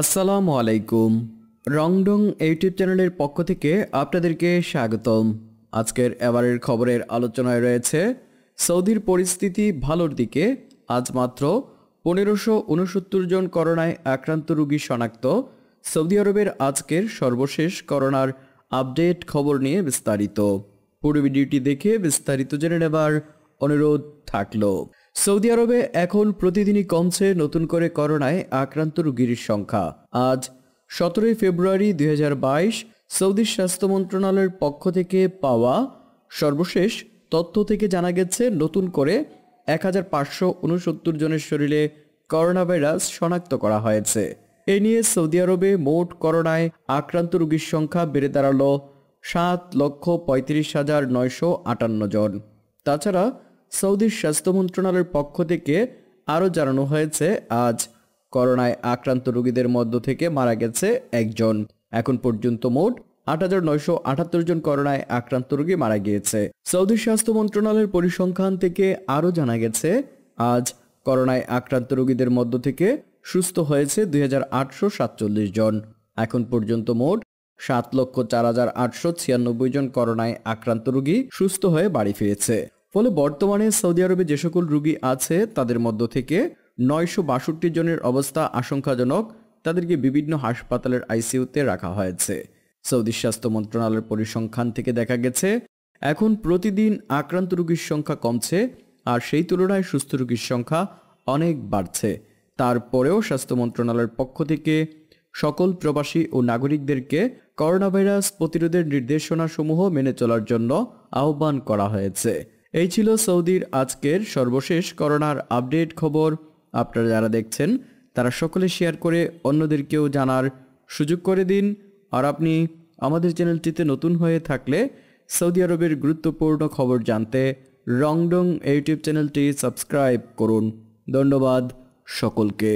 আসসালামু আলাইকুম রংডং ইউটিউব চ্যানেলের পক্ষ থেকে আপনাদেরকে স্বাগতম আজকের এবারের খবরের আলোচনায় রয়েছে সৌদির পরিস্থিতি ভালোর দিকে আজ মাত্র পনেরোশো উনসত্তর জন করোনায় আক্রান্ত রুগী শনাক্ত সৌদি আরবের আজকের সর্বশেষ করোনার আপডেট খবর নিয়ে বিস্তারিত পুরো ভিডিওটি দেখে বিস্তারিত জেনে নেবার অনুরোধ থাকলো সৌদি আরবে এখন প্রতিদিনই কমছে নতুন করে করোনায় আক্রান্ত রোগীর সংখ্যা আজ সতেরোই ফেব্রুয়ারি দুই বাইশ সৌদির স্বাস্থ্য মন্ত্রণালয়ের পক্ষ থেকে পাওয়া সর্বশেষ তথ্য থেকে জানা গেছে নতুন করে এক হাজার জনের শরীরে করোনা ভাইরাস শনাক্ত করা হয়েছে এ নিয়ে সৌদি আরবে মোট করোনায় আক্রান্ত রোগীর সংখ্যা বেড়ে দাঁড়ালো সাত লক্ষ পঁয়ত্রিশ হাজার নয়শো আটান্ন জন তাছাড়া সৌদির স্বাস্থ্য মন্ত্রণালয়ের পক্ষ থেকে আরও জানানো হয়েছে আজ করোনায় আক্রান্ত রোগীদের মধ্য থেকে মারা গেছে একজন এখন পর্যন্ত মোট আট হাজার নয়শো আটাত্তর জন করোনায় আক্রান্ত রোগী মারা গিয়েছে সৌদি স্বাস্থ্য মন্ত্রণালয়ের পরিসংখ্যান থেকে আরও জানা গেছে আজ করোনায় আক্রান্ত রোগীদের মধ্য থেকে সুস্থ হয়েছে দুই জন এখন পর্যন্ত মোট সাত লক্ষ চার হাজার আটশো ছিয়ানব্বই জন করোনায় আক্রান্ত রোগী সুস্থ হয়ে বাড়ি ফিরেছে ফলে বর্তমানে সৌদি আরবে যে সকল রুগী আছে তাদের মধ্য থেকে নয়শো বাষট্টি জনের অবস্থা আশঙ্কাজনক তাদেরকে বিভিন্ন হাসপাতালের আইসিইউতে রাখা হয়েছে সৌদি স্বাস্থ্য মন্ত্রণালয়ের পরিসংখ্যান থেকে দেখা গেছে এখন প্রতিদিন আক্রান্ত রুগীর সংখ্যা কমছে আর সেই তুলনায় সুস্থ রোগীর সংখ্যা অনেক বাড়ছে তারপরেও স্বাস্থ্য মন্ত্রণালয়ের পক্ষ থেকে সকল প্রবাসী ও নাগরিকদেরকে করোনা ভাইরাস প্রতিরোধের নির্দেশনাসমূহ মেনে চলার জন্য আহ্বান করা হয়েছে এই ছিল সৌদির আজকের সর্বশেষ করোনার আপডেট খবর আপনারা যারা দেখছেন তারা সকলে শেয়ার করে অন্যদেরকেও জানার সুযোগ করে দিন আর আপনি আমাদের চ্যানেলটিতে নতুন হয়ে থাকলে সৌদি আরবের গুরুত্বপূর্ণ খবর জানতে রংডং ইউটিউব চ্যানেলটি সাবস্ক্রাইব করুন ধন্যবাদ সকলকে